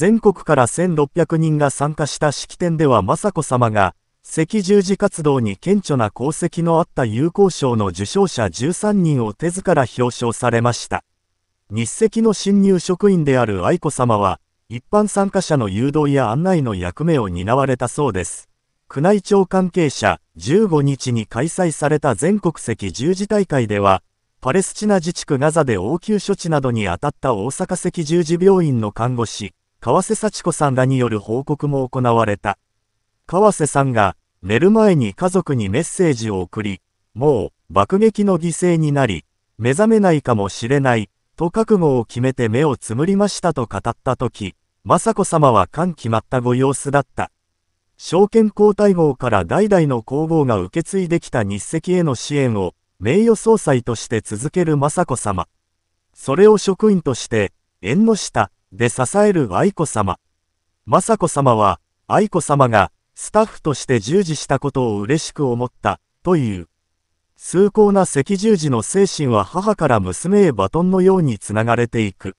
全国から1600人が参加した式典では雅子さまが、赤十字活動に顕著な功績のあった友好賞の受賞者13人を手ずから表彰されました。日赤の新入職員である愛子さまは、一般参加者の誘導や案内の役目を担われたそうです。宮内庁関係者、15日に開催された全国赤十字大会では、パレスチナ自治区ガザで応急処置などに当たった大阪赤十字病院の看護師、川瀬幸子さんらによる報告も行われた。川瀬さんが、寝る前に家族にメッセージを送り、もう、爆撃の犠牲になり、目覚めないかもしれない、と覚悟を決めて目をつむりましたと語ったとき、雅子さまは感決まったご様子だった。証券皇太后から代々の皇后が受け継いできた日赤への支援を、名誉総裁として続ける雅子様。それを職員として、縁の下、で支える愛子さま。雅子さまは、愛子さまが、スタッフとして従事したことを嬉しく思った、という。崇高な赤十字の精神は母から娘へバトンのようにつながれていく。